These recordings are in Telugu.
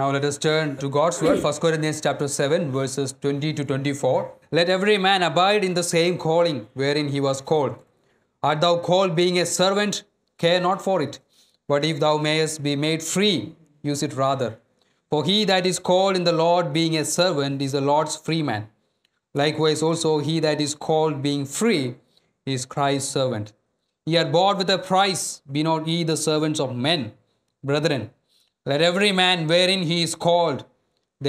Now let us turn to God's word, 1 Corinthians chapter 7, verses 20 to 24. Let every man abide in the same calling wherein he was called. Art thou called being a servant? Care not for it. But if thou mayest be made free, use it rather. For he that is called in the Lord being a servant is the Lord's free man. Likewise also he that is called being free is Christ's servant. Ye are bought with a price, be not ye the servants of men. Brethren, Let every man wherein he is called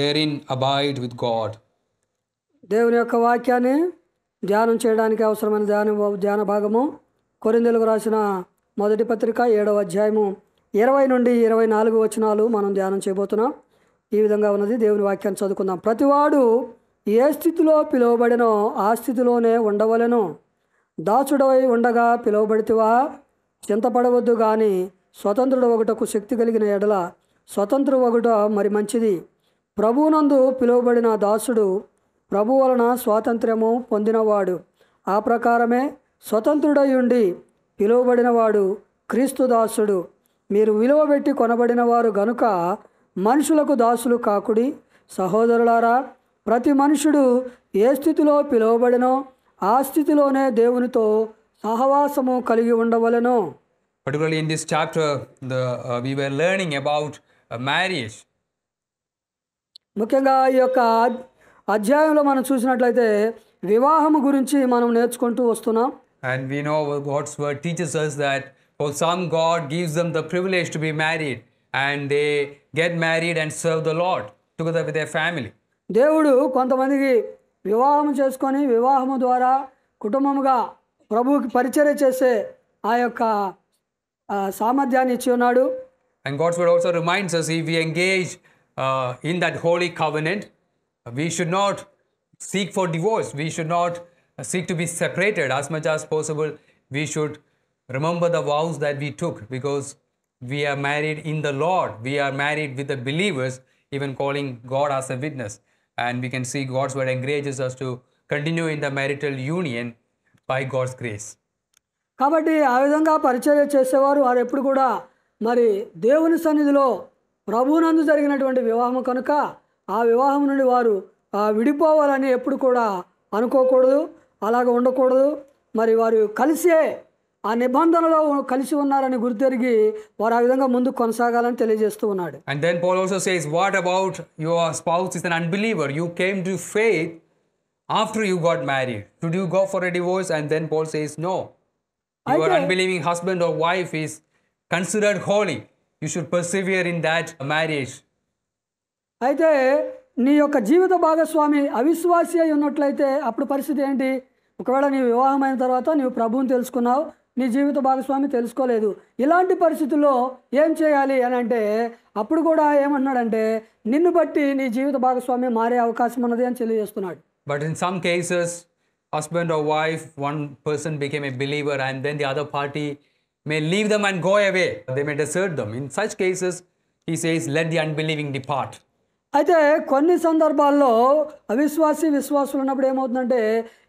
therein abide with God. దేవుని యొక్క వాక్యాన్ని ధ్యానం చేయడానికి అవసరమైన ధ్యాన ధ్యాన భాగము కొరిందెలకు రాసిన మొదటి పత్రిక ఏడవ అధ్యాయము ఇరవై నుండి ఇరవై నాలుగు వచనాలు మనం ధ్యానం చేయబోతున్నాం ఈ విధంగా ఉన్నది దేవుని వాక్యాన్ని చదువుకుందాం ప్రతివాడు ఏ స్థితిలో పిలువబడినో ఆ స్థితిలోనే ఉండవలను దాచుడవై ఉండగా పిలువబడితేవా చింతపడవద్దు కానీ స్వతంత్రుడు ఒకటకు శక్తి కలిగిన ఎడల స్వతంత్ర ఒకట మరి మంచిది ప్రభువునందు పిలువబడిన దాసుడు ప్రభు వలన స్వాతంత్ర్యము పొందినవాడు ఆ ప్రకారమే స్వతంత్రుడై ఉండి పిలువబడినవాడు క్రీస్తు దాసుడు మీరు విలువ పెట్టి కొనబడిన వారు గనుక మనుషులకు దాసులు కాకుడి సహోదరులారా ప్రతి మనుషుడు ఏ స్థితిలో పిలువబడినో ఆ స్థితిలోనే దేవునితో సహవాసము కలిగి ఉండవలెను particularly in this chapter the uh, we were marriage ముఖ్యంగా ఈ యొక్క అధ్యాయంలో మనం చూసినట్లయితే వివాహము గురించి మనం నేర్చుకుంటూ వస్తున్నాం And we know God's word teaches us that for some, God gives them the privilege to be married and they get married and serve the Lord together with their family. దేవుడు కొంతమందికి వివాహం చేసుకొని వివాహము ద్వారా కుటుంబముగా ప్రభువుకి పరిచర్య చేసే ఆ యొక్క సామర్థ్యాన్ని ఇచ్చి ఉన్నాడు And God's word also reminds us if we engage uh, in that holy covenant, we should not seek for divorce. We should not seek to be separated as much as possible. We should remember the vows that we took because we are married in the Lord. We are married with the believers, even calling God as a witness. And we can see God's word encourages us to continue in the marital union by God's grace. కాబట్టి ఆ విధంగా పరిచర్య చేసేవారు వారు ఎప్పుడు కూడా మరి దేవుని సన్నిధిలో ప్రభునందు జరిగినటువంటి వివాహం కనుక ఆ వివాహం నుండి వారు విడిపోవాలని ఎప్పుడు కూడా అనుకోకూడదు అలాగ ఉండకూడదు మరి వారు కలిసే ఆ నిబంధనలో కలిసి ఉన్నారని గుర్తెరిగి వారు ఆ విధంగా ముందు కొనసాగాలని తెలియజేస్తూ ఉన్నాడు and then Paul also says what about your spouse is an unbeliever you came to faith after you got married do you go for a divorce and then Paul says no your unbelieving husband or wife is considered holy you should persevere in that marriage అయితే నీ యొక్క జీవిత భాగస్వామి అవిశ్వాసి అయి ఉన్నట్లయితే అప్పుడు పరిస్థితి ఏంటి ఒకవేళ నీ వివాహమైన తర్వాత నీవు ప్రభువుని తెలుసుకున్నావు నీ జీవిత భాగస్వామి తెలుసుకోలేదు ఇలాంటి పరిస్థితుల్లో ఏం చేయాలి అని అంటే అప్పుడు కూడా ఏమన్నాడంటే నిన్ను బట్టి నీ జీవిత భాగస్వామి మారే అవకాశం ఉన్నది అని తెలియజేస్తున్నాడు but in some cases husband or wife one person became a believer and then the other party may leave them and go away. They may desert them. In such cases, he says, let the unbelieving depart. అయితే కొన్ని సందర్భాల్లో అవిశ్వాసి విశ్వాసులు ఉన్నప్పుడు ఏమవుతుందంటే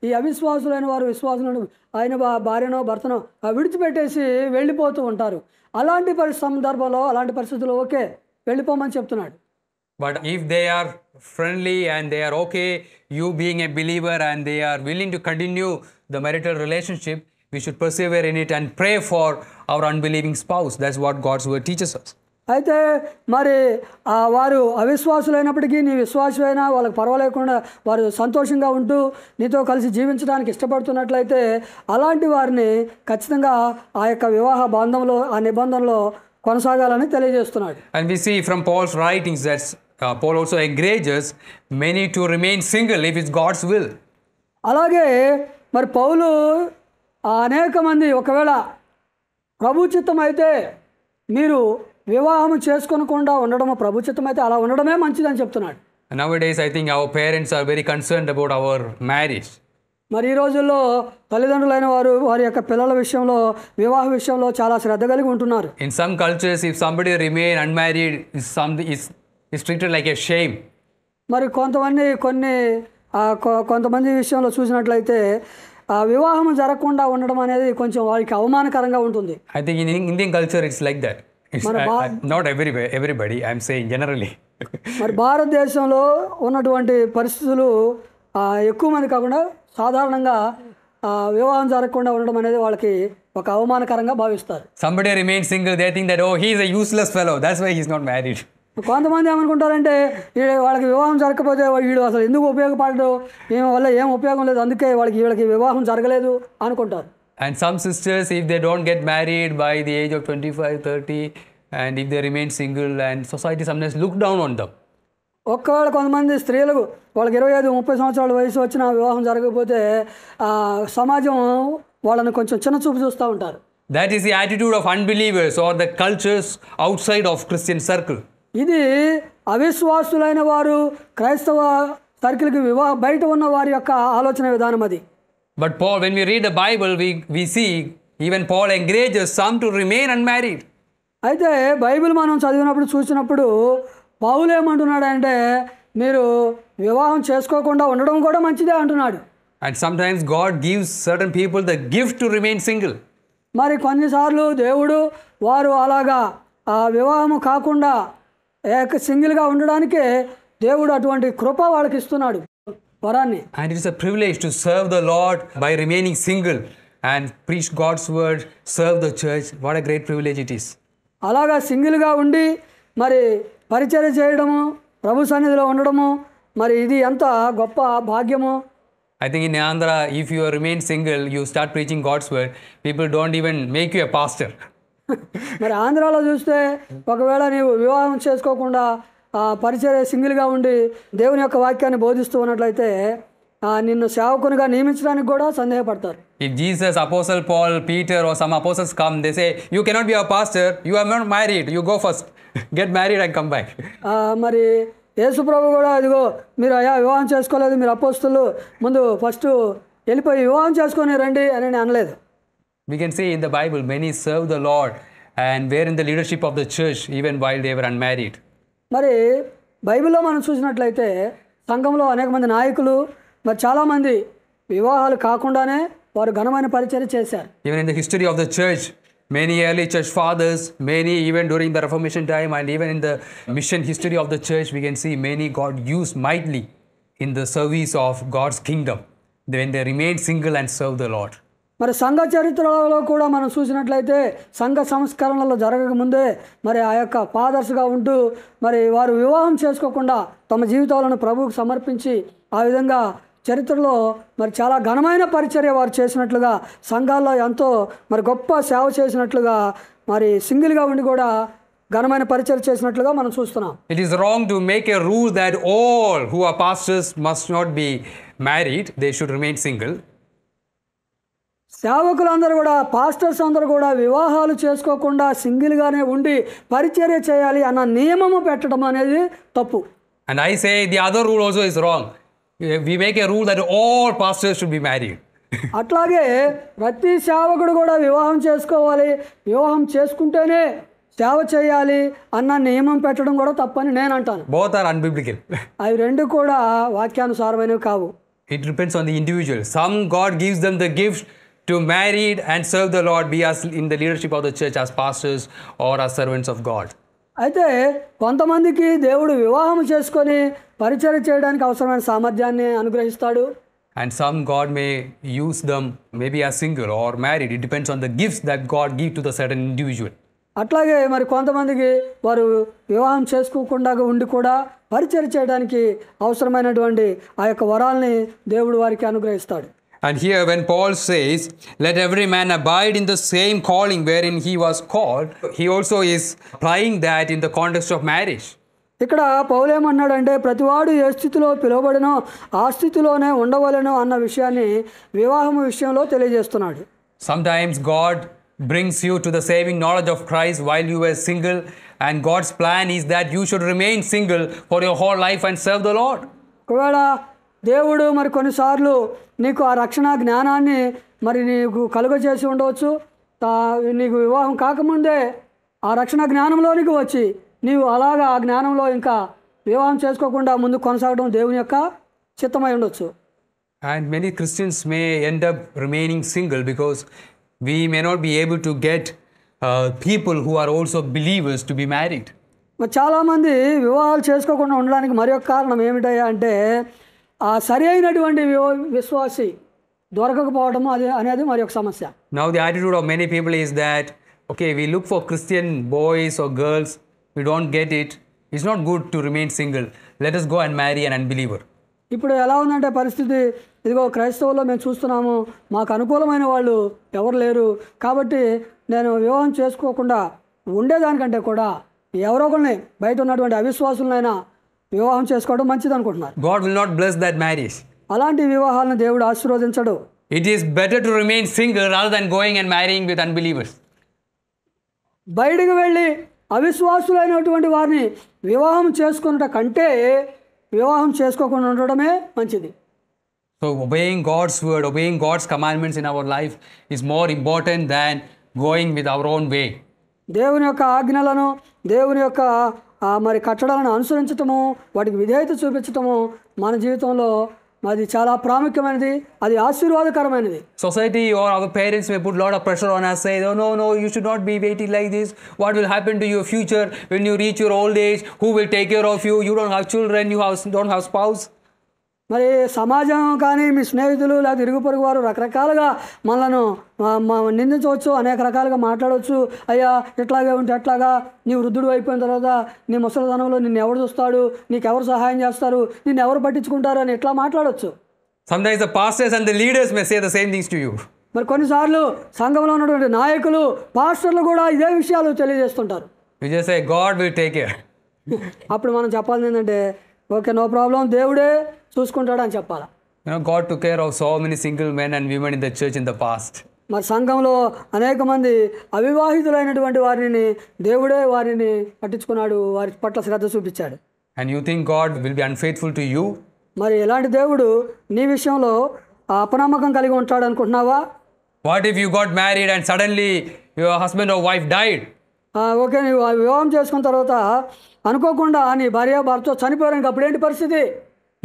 ఈ అవిశ్వాసులైన వారు విశ్వాసులను ఆయన భార్యనో భర్తనో విడిచిపెట్టేసి వెళ్ళిపోతూ ఉంటారు అలాంటి పరి సందర్భంలో అలాంటి పరిస్థితుల్లో ఓకే వెళ్ళిపోమని చెప్తున్నాడు but if they are friendly and they are okay you being a believer and they are willing to continue the marital relationship We should persevere in it and pray for our unbelieving spouse. That's what God's word teaches us. అయితే మరి వారు అవిశ్వాసులైనప్పటికీ నీ విశ్వాసమైనా వాళ్ళకి పర్వాలేకుండా వారు సంతోషంగా ఉంటూ నీతో కలిసి జీవించడానికి ఇష్టపడుతున్నట్లయితే అలాంటి వారిని ఖచ్చితంగా ఆ యొక్క వివాహ బంధంలో ఆ నిబంధనలో కొనసాగాలని తెలియజేస్తున్నాడు and we see from Paul's writings that's Paul also encourages many to remain single if it's God's will అలాగే మరి పౌలు అనేక మంది ఒకవేళ ప్రభుచిత్తం అయితే మీరు వివాహం చేసుకోనకుండా ఉండడం ప్రభుచిత్తం అయితే అలా ఉండడమే మంచిదని చెప్తున్నాడు days I think our parents are very concerned about our marriage మరి ఈ రోజుల్లో తల్లిదండ్రులైన వారు వారి యొక్క పిల్లల విషయంలో వివాహ విషయంలో చాలా శ్రద్ధ కలిగి ఉంటున్నారు in some cultures if somebody remain unmarried is some is is treated like a shame మరి కొంతమంది కొన్ని కొంతమంది విషయంలో చూసినట్లయితే వివాహం జరగకుండా ఉండడం అనేది కొంచెం వాళ్ళకి అవమానకరంగా ఉంటుంది I think in Indian culture it's like that not every everybody I'm saying generally మరి భారతదేశంలో ఉన్నటువంటి పరిస్థితులు ఎక్కువ మంది కాకుండా సాధారణంగా వివాహం జరగకుండా ఉండడం అనేది వాళ్ళకి ఒక అవమానకరంగా భావిస్తారు somebody remain single they think that oh he's a useless fellow that's why he's not married కొంతమంది ఏమనుకుంటారంటే వాళ్ళకి వివాహం జరగకపోతే వీడు అసలు ఎందుకు ఉపయోగపడదు ఈమె వల్ల ఏం ఉపయోగం లేదు అందుకే వాళ్ళకి వీళ్ళకి వివాహం జరగలేదు అనుకుంటారు and some sisters if they don't get married by the age of twenty five thirty and if they remain single and society sometimes look down on them ఒక్కవేళ కొంతమంది స్త్రీలకు వాళ్ళకి ఇరవై ఐదు ముప్పై సంవత్సరాల వయసు వచ్చిన వివాహం జరగకపోతే సమాజం వాళ్ళని కొంచెం చిన్న చూపు చూస్తూ ఉంటారు that is the attitude of unbelievers or the cultures outside of Christian circle ఇది అవిశ్వాసులైన వారు క్రైస్తవ సర్కిల్కి వివాహ బయట ఉన్న వారి యొక్క ఆలోచన విధానం అది but Paul when we read the Bible we we see even Paul encourage some to remain unmarried అయితే బైబిల్ మనం చదివినప్పుడు చూసినప్పుడు ఏమంటున్నాడు అంటే మీరు వివాహం చేసుకోకుండా ఉండడం కూడా మంచిదే అంటున్నాడు and sometimes God gives certain people the gift to remain single మరి కొన్నిసార్లు దేవుడు వారు అలాగా వివాహము కాకుండా ఏక సింగిల్గా ఉండడానికే దేవుడు అటువంటి కృప వాళ్ళకి ఇస్తున్నాడు వరాన్ని and it's a privilege to serve the Lord by remaining single and preach God's word serve the church what a great privilege it is అలాగా సింగిల్గా ఉండి మరి పరిచయం చేయడము ప్రభు సన్నిధిలో ఉండడము మరి ఇది ఎంత గొప్ప భాగ్యము I think in Andhra if you remain single you start preaching God's word people don't even make you a pastor మరి ఆంధ్రాలో చూస్తే ఒకవేళ నీవు వివాహం చేసుకోకుండా పరిచయ సింగిల్గా ఉండి దేవుని యొక్క వాక్యాన్ని బోధిస్తూ ఉన్నట్లయితే నిన్ను సేవకునిగా నియమించడానికి కూడా సందేహపడతారు ఈ Jesus apostle Paul Peter oh some apostles come they say, you be be a pastor, you are not married, you go first, get married and come మరి యేసు ప్రభు కూడా ఇదిగో మీరు అయా వివాహం చేసుకోలేదు మీరు అపోస్తులు ముందు ఫస్ట్ వెళ్ళిపోయి వివాహం చేసుకొని రండి అని నేను అనలేదు We can see in the Bible, many served the Lord and were in the leadership of the church even while they were unmarried. మరి బైబిల్లో మనం చూసినట్లయితే సంఘంలో అనేక మంది నాయకులు మరి చాలామంది వివాహాలు కాకుండానే వారు ఘనమైన పరిచయం చేశారు even in the history of the church many early church fathers, many even during the Reformation time and even in the mission history of the church, we can see many God used mightily in the service of God's kingdom when they remained single and served the Lord. మరి సంఘ చరిత్రలో కూడా మనం చూసినట్లయితే సంఘ సంస్కరణలు జరగకముందే మరి ఆ యొక్క ఫాదర్స్గా ఉంటూ మరి వారు వివాహం చేసుకోకుండా తమ జీవితాలను ప్రభువుకు సమర్పించి ఆ విధంగా చరిత్రలో మరి చాలా ఘనమైన పరిచర్య వారు చేసినట్లుగా సంఘాల్లో ఎంతో మరి గొప్ప సేవ చేసినట్లుగా మరి సింగిల్గా ఉండి కూడా ఘనమైన పరిచయం చేసినట్లుగా మనం చూస్తున్నాం it is wrong to make a rule that all who are pastors must not be married they should remain single సేవకులందరూ కూడా పాస్టర్స్ అందరూ కూడా వివాహాలు చేసుకోకుండా సింగిల్గానే ఉండి పరిచర్య చేయాలి అన్న నియమము పెట్టడం అనేది తప్పు and I say the other rule also is wrong we make a rule that all pastors should be married అట్లాగే ప్రతి సేవకుడు కూడా వివాహం చేసుకోవాలి వివాహం చేసుకుంటేనే సేవ చేయాలి అన్న నియమం పెట్టడం కూడా తప్పని నేను అంటాను బోత్ ఆర్ అన్బిబ్లికల్ అవి రెండు కూడా వాక్యానుసారమైనవి కావు it depends on the individual some God gives them the gift to married and serve the Lord, be us in the leadership of the church as pastors or as servants of God. అయితే కొంతమందికి దేవుడు వివాహం చేసుకొని పరిచయం చేయడానికి అవసరమైన సామర్థ్యాన్ని అనుగ్రహిస్తాడు and some God may use them maybe a single or married it depends on the gifts that God give to the certain individual అట్లాగే మరి కొంతమందికి వారు వివాహం చేసుకోకుండా ఉండి కూడా పరిచయం చేయడానికి అవసరమైనటువంటి ఆ యొక్క వరాల్ని దేవుడు వారికి అనుగ్రహిస్తాడు And here, when Paul says, Let every man abide in the same calling wherein he was called, he also is applying that in the context of marriage. ఇక్కడ పౌలు ఏమన్నాడంటే ప్రతివాడు ఏ స్థితిలో పిలువబడినో ఆ స్థితిలోనే ఉండవలెను అన్న విషయాన్ని వివాహము విషయంలో తెలియజేస్తున్నాడు sometimes God brings you to the saving knowledge of Christ while you were single and God's plan is that you should remain single for your whole life and serve the Lord. ఒకవేళ దేవుడు మరి కొన్నిసార్లు నీకు ఆ రక్షణ జ్ఞానాన్ని మరి నీకు కలుగజేసి ఉండవచ్చు తా నీకు వివాహం కాకముందే ఆ రక్షణ జ్ఞానంలోనికి వచ్చి నీవు అలాగా ఆ జ్ఞానంలో ఇంకా వివాహం చేసుకోకుండా ముందు కొనసాగడం దేవుని యొక్క చిత్తమై ఉండొచ్చు and many Christians may end up remaining single because we may not be able to get people who are also believers to be married చాలామంది వివాహాలు చేసుకోకుండా ఉండడానికి మరి కారణం ఏమిటయ్యా అంటే ఆ సరి అయినటువంటి విశ్వాసి దొరకకపోవడం అది అనేది మరి ఒక సమస్య now the attitude of many people is that okay we look for Christian boys or girls we don't get it is not good to remain single let us go and marry and unbeliever ఇప్పుడు ఎలా ఉందంటే పరిస్థితి ఇదిగో క్రైస్తవుల్లో మేము చూస్తున్నాము మాకు అనుకూలమైన వాళ్ళు ఎవరు లేరు కాబట్టి నేను వివాహం చేసుకోకుండా ఉండేదానికంటే కూడా ఎవరో ఒకరిని బయట ఉన్నటువంటి అవిశ్వాసులనైనా వివాహం చేసుకోవడం మంచిది అనుకుంటున్నారు God will not bless that marriage అలాంటి వివాహాలను దేవుడు ఆశీర్వదించడు it is better to remain single rather than going and marrying with unbelievers బయటకు వెళ్ళి అవిశ్వాసులైనటువంటి వారిని వివాహం చేసుకున్నట కంటే వివాహం చేసుకోకుండా ఉండడమే మంచిది so obeying God's word obeying God's commandments in our life is more important than going with our own way దేవుని యొక్క ఆజ్ఞలను దేవుని యొక్క ఆ మరి కట్టడాలను అనుసరించటము వాటికి విధేయత చూపించటము మన జీవితంలో అది చాలా ప్రాముఖ్యమైనది అది ఆశీర్వాదకరమైనది society or our parents may put lot of pressure on us say no no you should not be waiting like this what will happen to your future when you reach your old age who will take care of you you don't have children you have don't have spouse మరి సమాజం కానీ మీ స్నేహితులు లేదా ఇరుగు పొరుగు వారు రకరకాలుగా మనలను నిందించవచ్చు అనేక రకాలుగా మాట్లాడవచ్చు అయ్యా ఇట్లాగే ఉంటే అట్లాగా నీ వృద్ధుడు అయిపోయిన తర్వాత నీ ముసలిధనంలో నిన్ను ఎవరు చూస్తాడు నీకెవరు సహాయం చేస్తారు నిన్ను ఎవరు పట్టించుకుంటారు అని ఇట్లా మాట్లాడవచ్చు లీడర్స్ ద థింగ్స్ యూ మరి కొన్నిసార్లు సంఘంలో ఉన్నటువంటి నాయకులు పాస్టర్లు కూడా ఇదే విషయాలు తెలియజేస్తుంటారు అప్పుడు మనం చెప్పాల్సింది ఏంటంటే ఓకే నో ప్రాబ్లం దేవుడే చూసుకుంటాడని చెప్పాలా you know God to care of so many single men and women in the church in the past మరి సంఘంలో అనేక మంది అవివాహితులైనటువంటి వారిని దేవుడే వారిని పట్టించుకున్నాడు వారి పట్ల శ్రద్ధ చూపించాడు and you think God will be unfaithful to you మరి ఎలాంటి దేవుడు నీ విషయంలో అపనమ్మకం కలిగి ఉంటాడు అనుకుంటున్నావా what if you got married and suddenly your husband or wife died okay నువ్వు వివాహం చేసుకున్న తర్వాత అనుకోకుండా నీ భార్య భర్త చనిపోయారు అప్పుడు ఏంటి పరిస్థితి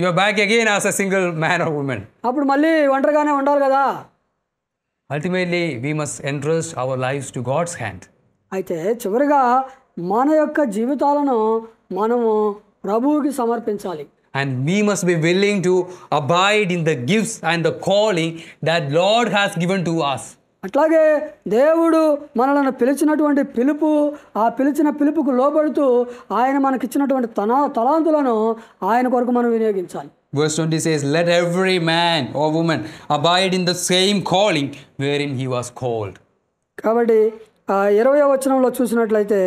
you're back again as a single man or woman అప్పుడు మళ్ళీ ఒంటరిగానే ఉండాలి కదా ultimately we must entrust our life to God's hand అయితే చివరిగా మన యొక్క జీవితాలను మనము ప్రభువుకి సమర్పించాలి and we must be willing to abide in the gifts and the calling that Lord has given to us అట్లాగే దేవుడు మనలను పిలిచినటువంటి పిలుపు ఆ పిలిచిన పిలుపుకు లోబడుతూ ఆయన మనకిచ్చినటువంటి తన తలాంతులను ఆయన కొరకు మనం వినియోగించాలి Verse 20 says, Let every man or woman abide in the same calling wherein he was called. కాబట్టి ఇరవై వచనంలో చూసినట్లయితే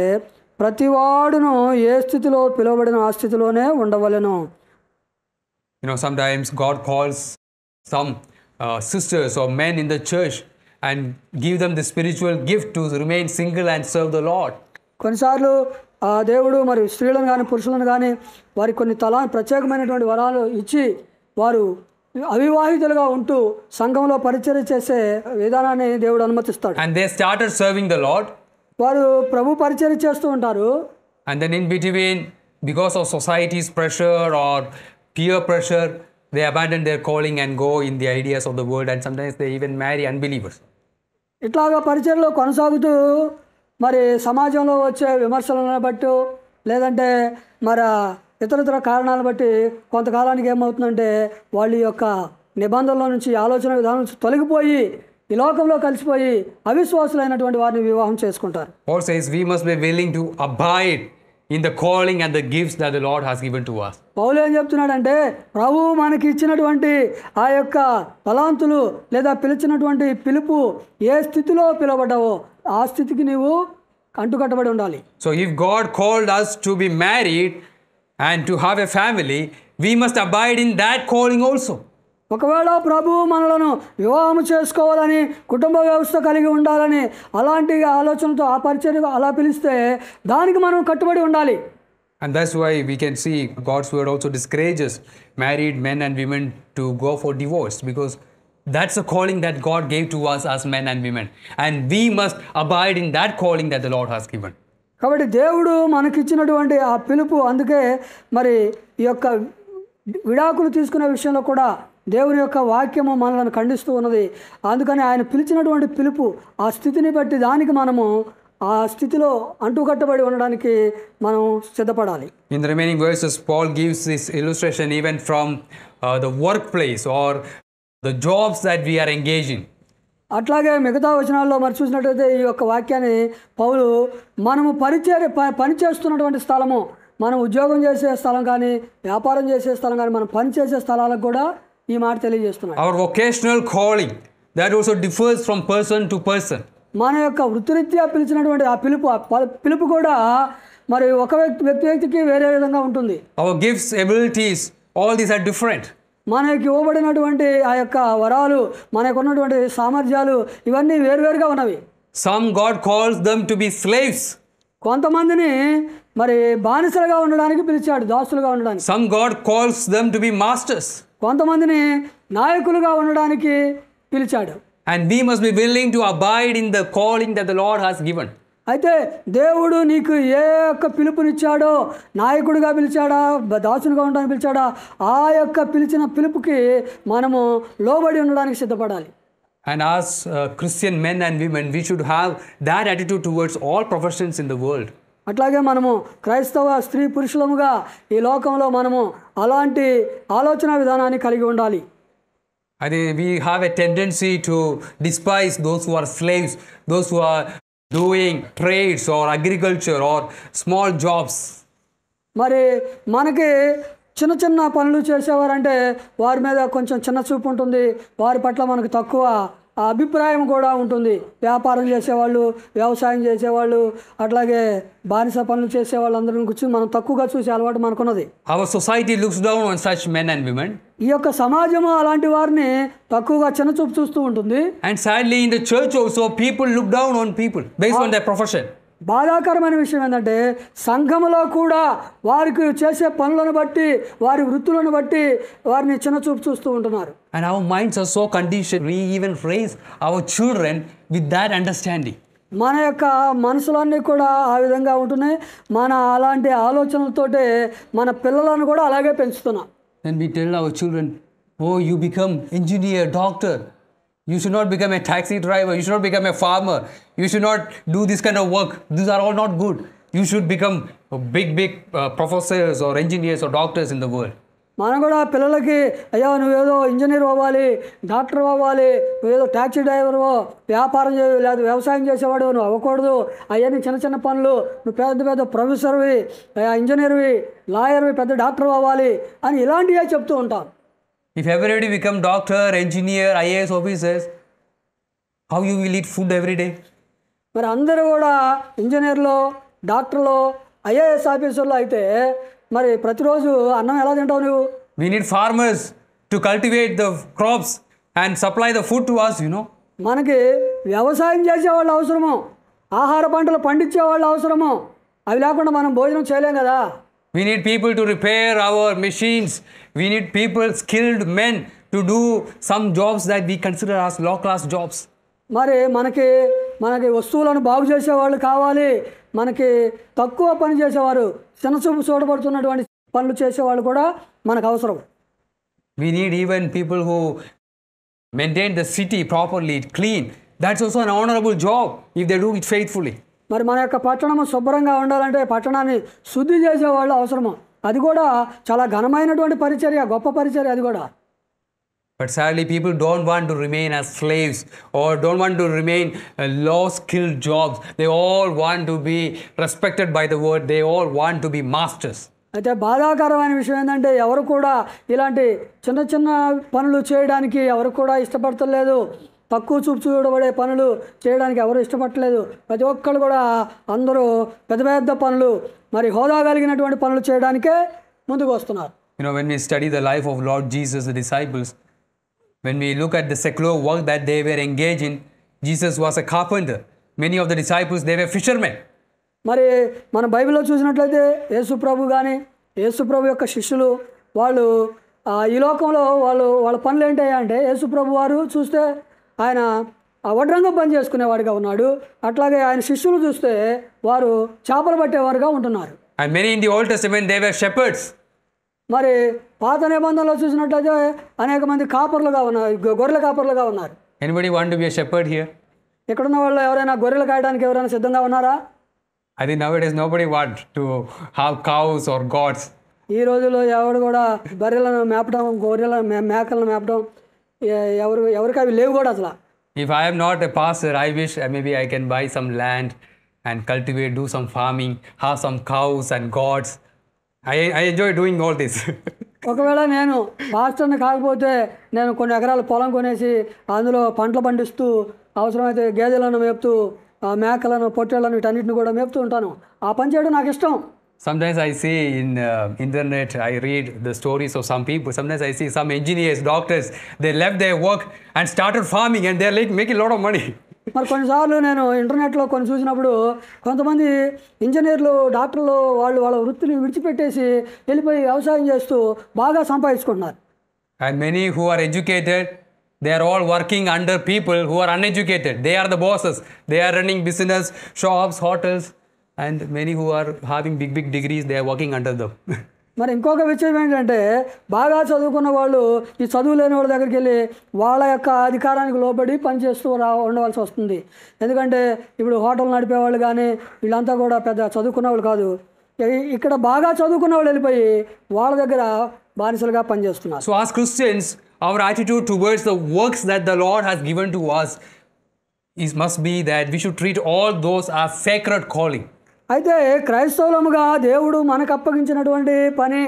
ప్రతివాడును ఏ స్థితిలో పిలువబడిన ఆ స్థితిలోనే ఉండవలను You know, sometimes God calls some uh, sisters or men in the church and give them the spiritual gift to remain single and serve the Lord. కొన్నిసార్లు ఆ దేవుడు మరి స్త్రీలను కానీ పురుషులను కానీ వారికి కొన్ని తలా ప్రత్యేకమైనటువంటి వరాలు ఇచ్చి వారు అవివాహితులుగా ఉంటూ సంఘంలో పరిచయం చేసే విధానాన్ని దేవుడు అనుమతిస్తాడు and they started serving the Lord వారు ప్రభు పరిచయం చేస్తూ ఉంటారు and then in between because of society's pressure or peer pressure they abandon their calling and go in the ideas of the world and sometimes they even marry unbelievers. ఇట్లాగ పరిచయలు కొనసాగుతూ మరి సమాజంలో వచ్చే విమర్శలను బట్టి లేదంటే మరి ఇతరితర కారణాలను బట్టి కొంతకాలానికి ఏమవుతుందంటే వాళ్ళ యొక్క నిబంధనల నుంచి ఆలోచన విధానం నుంచి తొలగిపోయి ఈ లోకంలో కలిసిపోయి అవిశ్వాసులైనటువంటి వారిని వివాహం చేసుకుంటారు in the calling and the gifts that the Lord has given to us Paul ఏం చెప్తున్నాడంటే ప్రభువు మనకి ఇచ్చినటువంటి ఆ యొక్క తలాంతులు లేదా పిలిచినటువంటి పిలుపు ఏ స్థితిలో పిలువబడ్డావో ఆ స్థితికి నీవు అంటుకట్టబడి ఉండాలి so if God called us to be married and to have a family we must abide in that calling also ఒకవేళ ప్రభు మనలను వివాహం చేసుకోవాలని కుటుంబ వ్యవస్థ కలిగి ఉండాలని అలాంటి ఆలోచనతో ఆ పరిచయం అలా పిలిస్తే దానికి మనం కట్టుబడి ఉండాలి and that's why we can see God's word also discourages married men and women to go for divorce because that's a calling that God gave to us as men and women and we must abide in that calling that the Lord has given కాబట్టి దేవుడు మనకిచ్చినటువంటి ఆ పిలుపు అందుకే మరి ఈ యొక్క విడాకులు తీసుకునే విషయంలో కూడా దేవుని యొక్క వాక్యము మనలను ఖండిస్తూ ఉన్నది అందుకని ఆయన పిలిచినటువంటి పిలుపు ఆ స్థితిని బట్టి దానికి మనము ఆ స్థితిలో అంటుకట్టబడి ఉండడానికి మనం సిద్ధపడాలి in the remaining verses Paul gives this illustration even from the work place or the jobs that are engaging అట్లాగే మిగతా వచనాల్లో మరి చూసినట్లయితే ఈ యొక్క వాక్యాన్ని పౌలు మనము పరిచే పనిచేస్తున్నటువంటి స్థలము మనం ఉద్యోగం చేసే స్థలం కానీ వ్యాపారం చేసే స్థలం కానీ మనం పనిచేసే స్థలాలకు కూడా ఈ మాట తెలియజేస్తున్నాడు our vocational calling that also differs from person to person మన యొక్క వృత్తిరీత్యా పిలిచినటువంటి ఆ పిలుపు ఆ పిలుపు కూడా మరి ఒక వ్యక్తి వ్యక్తి వ్యక్తికి వేరే విధంగా ఉంటుంది our gifts abilities all these are different మనకి ఇవ్వబడినటువంటి ఆ యొక్క వరాలు మనకు ఉన్నటువంటి సామర్థ్యాలు ఇవన్నీ వేరువేరుగా ఉన్నవి some God calls them to be slaves కొంతమందిని మరి బానిసలుగా ఉండడానికి పిలిచాడు దాసులుగా ఉండడానికి some God calls them to be masters కొంతమందిని నాయకులుగా ఉండడానికి పిలిచాడు and we must be willing to abide in the calling that the Lord has given అయితే దేవుడు నీకు ఏ యొక్క పిలుపునిచ్చాడో నాయకుడిగా పిలిచాడా దాసునిగా ఉండడానికి పిలిచాడా ఆ యొక్క పిలిచిన పిలుపుకి మనము లోబడి ఉండడానికి సిద్ధపడాలి And as uh, Christian men and women, we should have that attitude towards all professions in the world. అట్లాగే మనము క్రైస్తవ స్త్రీ పురుషులముగా ఈ లోకంలో మనము అలాంటి ఆలోచన విధానాన్ని కలిగి ఉండాలి అది we have a tendency to despise those who are slaves those who are doing trades or agriculture or small jobs మరి మనకి చిన్న చిన్న పనులు చేసేవారంటే వారి మీద కొంచెం చిన్న చూపు ఉంటుంది వారి పట్ల మనకు తక్కువ అభిప్రాయం కూడా ఉంటుంది వ్యాపారం చేసేవాళ్ళు వ్యవసాయం చేసేవాళ్ళు అట్లాగే బానిస పనులు చేసే వాళ్ళందరిని గురించి మనం తక్కువగా చూసే అలవాటు మనకున్నది our society looks down on such men and women ఈ యొక్క సమాజం అలాంటి వారిని తక్కువగా చిన్న చూపు చూస్తూ ఉంటుంది and sadly in the church also people look down on people based on their profession బాధాకరమైన విషయం ఏంటంటే సంఘములో కూడా వారికి చేసే పనులను బట్టి వారి వృత్తులను బట్టి వారిని చిన్న చూపు చూస్తూ ఉంటున్నారు and our minds are so condition we even raise our children with that understanding మన యొక్క మనసులన్నీ కూడా ఆ విధంగా ఉంటున్నాయి మన అలాంటి ఆలోచనలతోటే మన పిల్లలను కూడా అలాగే పెంచుతున్నాం then we tell our children oh you become engineer doctor You should not become a taxi driver. You should not become a farmer. You should not do this kind of work. These are all not good. You should become big, big uh, professors or engineers or doctors in the world. మనం కూడా పిల్లలకి అయ్యా నువ్వేదో ఇంజనీర్ అవ్వాలి డాక్టర్ అవ్వాలి నువ్వేదో ట్యాక్సీ డ్రైవర్వో వ్యాపారం చేయ లేదా వ్యవసాయం చేసేవాడు నువ్వు అవ్వకూడదు అవన్నీ చిన్న చిన్న పనులు నువ్వు పెద్ద పెద్ద ప్రొఫెసర్వి ఇంజనీర్వి లాయర్వి పెద్ద డాక్టర్ అవ్వాలి అని ఇలాంటివే చెప్తూ ఉంటాను If everybody become doctor, engineer, IAS officers, how you will eat food every day? మరి అందరూ కూడా ఇంజనీర్లో డాక్టర్లు ఐఏఎస్ ఆఫీసర్లో అయితే మరి ప్రతిరోజు అన్నం ఎలా తింటావు నువ్వు we need farmers to cultivate the crops and supply the food to us you know మనకి వ్యవసాయం చేసే వాళ్ళు అవసరము ఆహార పంటలు పండించే వాళ్ళు అవసరము అవి లేకుండా మనం భోజనం చేయలేం కదా We need people to repair our machines. We need people, skilled men, to do some jobs that we consider as low class jobs. మరి మనకి మనకి వస్తువులను బాగు చేసేవాళ్ళు కావాలి మనకి తక్కువ పని చేసేవారు చిన్నచూపు చూడబడుతున్నటువంటి పనులు చేసేవాళ్ళు కూడా మనకు అవసరం we need even people who maintain the city properly clean that's also an honourable job if they do it faithfully మరి మన యొక్క పట్టణము శుభ్రంగా ఉండాలంటే పట్టణాన్ని శుద్ధి చేసేవాళ్ళు అవసరము అది కూడా చాలా ఘనమైనటువంటి పరిచర్య గొప్ప పరిచర్య అది కూడా but sadly people don't want to remain as slaves or don't want to remain low skill jobs they all want to be respected by the world they all want to be masters అయితే బాధాకరమైన విషయం ఏంటంటే ఎవరు కూడా ఇలాంటి చిన్న చిన్న పనులు చేయడానికి ఎవరు కూడా ఇష్టపడతలేదు తక్కువ చూపు చూడబడే పనులు చేయడానికి ఎవరు ఇష్టపడలేదు ప్రతి ఒక్కరు కూడా అందరూ పెద్ద పెద్ద పనులు మరి హోదా కలిగినటువంటి పనులు చేయడానికే ముందుకు వస్తున్నారు you know when we study the life of Lord Jesus disciples when we look at the secular work that they were engage in Jesus was a carpenter many of the disciples they were men మరి మన బైబిల్లో చూసినట్లయితే యేసు ప్రభు కానీ యేసు ప్రభు యొక్క శిష్యులు వాళ్ళు ఈ లోకంలో వాళ్ళు వాళ్ళ పనులు ఏంటంటే యేసు ప్రభు వారు చూస్తే ఆయన వడ్రంగా పని చేసుకునేవాడిగా ఉన్నాడు అట్లాగే ఆయన శిష్యులు చూస్తే వారు చేపలు పట్టేవారుగా ఉంటున్నారు ది దే మరి పాత నిబంధనలో చూసినట్లయితే అనేక మంది కాపర్లుగా ఉన్నారు గొర్రెల కాపర్లుగా ఉన్నారు టు ఇక్కడ ఉన్న వాళ్ళు ఎవరైనా గొర్రెలు కాయడానికి ఎవరైనా సిద్ధంగా ఉన్నారా అది now it is nobody want to have cows or goats ఈ రోజుల్లో ఎవడు కూడా బర్రెలను మేపడం గొర్రెలను మేకలను మేపడం ఎవరు ఎవరికి అవి లేవు కూడా అసలు if I I'm not a pastor I wish maybe I can buy some land and cultivate do some farming have some cows and goats I I enjoy doing all this ఒకవేళ నేను పాస్టర్ని కాకపోతే నేను కొన్ని ఎకరాలు పొలం కొనేసి అందులో పంటలు పండిస్తూ అవసరమైతే గేదెలను మేపుతూ మేకలను పొట్టేళ్లను వీటన్నిటిని కూడా మేపుతూ ఉంటాను ఆ పని చేయడం నాకు ఇష్టం sometimes I see in uh, internet, I read the stories of some people. Sometimes I see some engineers, doctors, they left their work and started farming and they're like making a lot of money. మరి కొన్నిసార్లు నేను ఇంటర్నెట్లో కొన్ని చూసినప్పుడు కొంతమంది ఇంజనీర్లు డాక్టర్లు వాళ్ళు వాళ్ళ వృత్తిని విడిచిపెట్టేసి వెళ్ళిపోయి వ్యవసాయం చేస్తూ బాగా సంపాదించుకుంటున్నారు and many who are educated they are all working under people who are uneducated they are the bosses they are running business shops hotels and many who are having big big degrees they are working under them మరి ఇంకొక విషయం ఏంటంటే బాగా చదువుకున్న వాళ్ళు ఈ చదువు లేని వాళ్ళ దగ్గరికి వెళ్ళి వాళ్ళ యొక్క అధికారానికి లోబడి పనిచేస్తూ రా ఉండవలసి వస్తుంది ఎందుకంటే ఇప్పుడు హోటల్ నడిపేవాళ్ళు కానీ వీళ్ళంతా కూడా పెద్ద చదువుకున్న వాళ్ళు కాదు ఇక్కడ బాగా చదువుకున్న వాళ్ళు వెళ్ళిపోయి వాళ్ళ దగ్గర బానిసలుగా పనిచేస్తున్నారు so as Christians our attitude towards the works that the Lord has given to us is must be that we should treat all those are sacred calling అయితే క్రైస్తవులముగా దేవుడు మనకు అప్పగించినటువంటి పని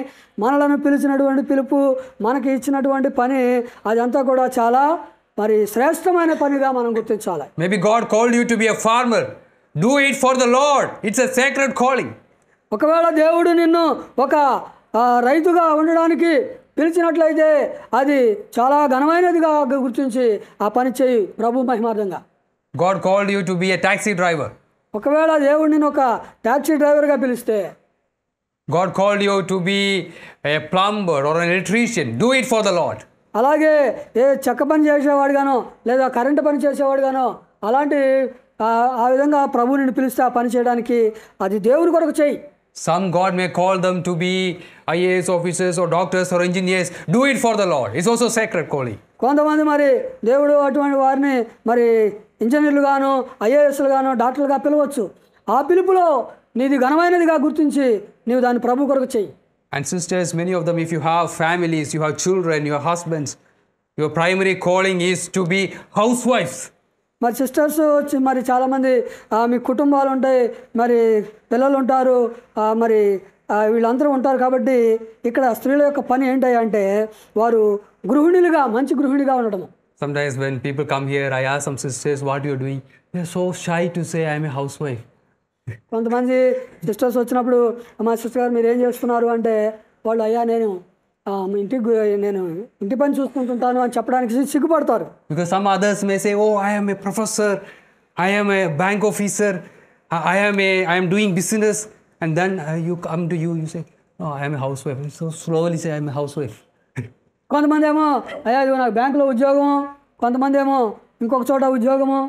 మనలను పిలిచినటువంటి పిలుపు మనకి ఇచ్చినటువంటి పని అదంతా కూడా చాలా మరి శ్రేష్టమైన పనిగా మనం గుర్తించాలి maybe God called you to be a farmer do it for the Lord it's a sacred calling ఒకవేళ దేవుడు నిన్ను ఒక రైతుగా ఉండడానికి పిలిచినట్లయితే అది చాలా ఘనమైనదిగా గుర్తించి ఆ పని చేయి ప్రభు మహిమార్థంగా God called you to be a taxi driver ఒకవేళ దేవుడిని ఒక ట్యాక్సీ డ్రైవర్గా పిలిస్తే God called you to be a plumber or electrician do it for the Lord అలాగే ఏ చెక్క పని చేసేవాడిగానో లేదా కరెంటు పని చేసేవాడుగానో అలాంటి ఆ విధంగా ప్రభువుని పిలిస్తే ఆ పని చేయడానికి అది దేవుని కొరకు చేయి some God may call them to be IAS officers or doctors or engineers do it for the Lord it's also sacred calling కొంతమంది మరి దేవుడు అటువంటి వారిని మరి ఇంజనీర్లుగాను ఐఏఎస్లుగాను డాక్టర్లుగా పిలవచ్చు ఆ పిలుపులో నీది ఘనమైనదిగా గుర్తించి నీవు దాన్ని ప్రభు కొరకు చెయ్యి and sisters many of them if you have families you have children your husbands your primary calling is to be housewife మరి సిస్టర్స్ వచ్చి మరి చాలామంది మీ కుటుంబాలు ఉంటాయి మరి పిల్లలు ఉంటారు మరి వీళ్ళందరూ ఉంటారు కాబట్టి ఇక్కడ స్త్రీల యొక్క పని ఏంటంటే అంటే వారు గృహిణులుగా మంచి గృహిణిగా ఉండటము Sometimes when people come here, I ask some sisters, what you're doing? They're so shy to say I'm a housewife. కొంతమంది సిస్టర్స్ వచ్చినప్పుడు మా సిస్టర్ గారు మీరు ఏం చేస్తున్నారు అంటే వాళ్ళు అయ్యా నేను ఇంటి నేను ఇంటి పని చూసుకుంటుంటాను అని చెప్పడానికి సిగ్గుపడతారు because some others may say oh I'm a professor I'm a bank officer I'm a I'm doing business and then you come to you you say I'm housewife so slowly say I'm housewife కొంతమంది ఏమో అయ్యా ఇది నాకు బ్యాంకులో ఉద్యోగం కొంతమంది ఏమో ఇంకొక చోట ఉద్యోగము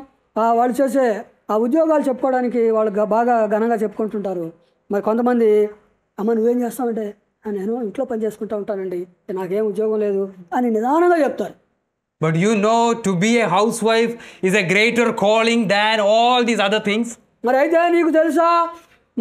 వాళ్ళు చేసే ఆ ఉద్యోగాలు చెప్పుకోవడానికి వాళ్ళు బాగా ఘనంగా చెప్పుకుంటుంటారు మరి కొంతమంది అమ్మ నువ్వేం చేస్తావంటే నేను ఇంట్లో పని చేసుకుంటూ ఉంటానండి నాకేం ఉద్యోగం లేదు అని నిదానంగా చెప్తారు but you know to be a housewife is a greater calling than all these other things మరి అయితే నీకు తెలుసా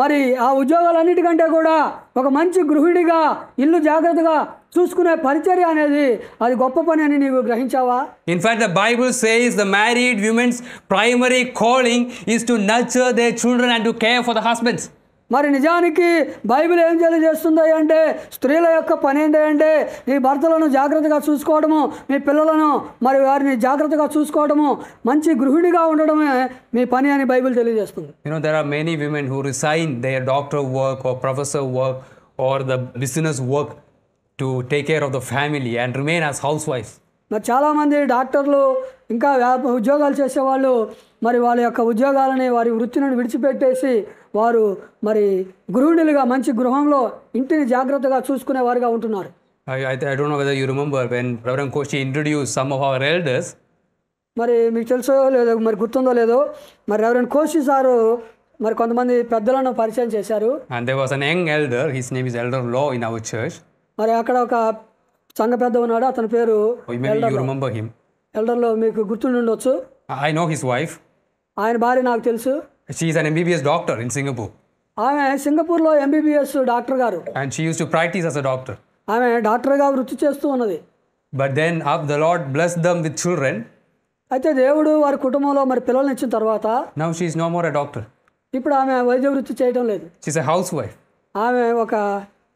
మరి ఆ ఉద్యోగాలన్నిటికంటే కూడా ఒక మంచి గృహిణిగా ఇల్లు జాగ్రత్తగా చూసుకునే పరిచర్య అనేది అది గొప్ప పని అని నీవు గ్రహించావా in fact the Bible says the married women's primary calling is to nurture the children and to care for the husbands మరి నిజానికి బైబిల్ ఏం తెలియజేస్తుంది అంటే స్త్రీల యొక్క పని ఏంటంటే మీ భర్తలను జాగ్రత్తగా చూసుకోవడము మీ పిల్లలను మరి వారిని జాగ్రత్తగా చూసుకోవడము మంచి గృహిణిగా ఉండడమే మీ పని అని బైబిల్ తెలియజేస్తుంది you know there are many women who resign their doctor work or professor work or the business work to take care of the family and remain as housewife మరి చాలామంది డాక్టర్లు ఇంకా ఉద్యోగాలు చేసేవాళ్ళు మరి వాళ్ళ యొక్క ఉద్యోగాలని వారి వృత్తిని విడిచిపెట్టేసి వారు మరి గృహిణులుగా మంచి గృహంలో ఇంటిని జాగ్రత్తగా చూసుకునే వారిగా ఉంటున్నారు మరి మీకు తెలుసో లేదో మరి గుర్తుందో లేదో మరి రెవరెండ్ కోషి సారు మరి కొంతమంది పెద్దలను పరిచయం చేశారు and there was young elder his elder లో ఇన్ చర్చ్ మరి అక్కడ ఒక సంఘ పెద్ద ఉన్నాడు అతని పేరు యు హిమ్ ఎల్డర్ లో మీకు గుర్తుండి ఉండొచ్చు ఐ నో హిస్ వైఫ్ ఆయన భార్య నాకు తెలుసు she is an MBBS doctor in Singapore ఆమె సింగపూర్లో ఎంబీబీఎస్ డాక్టర్ గారు and she used to practise as a doctor ఆమె డాక్టర్గా వృత్తి చేస్తూ ఉన్నది but then of the Lord bless them with children అయితే దేవుడు వారి కుటుంబంలో మరి పిల్లల్ని ఇచ్చిన తర్వాత now she is no more a doctor ఇప్పుడు ఆమె వైద్య వృత్తి చేయడం లేదు she is a housewife ఆమె ఒక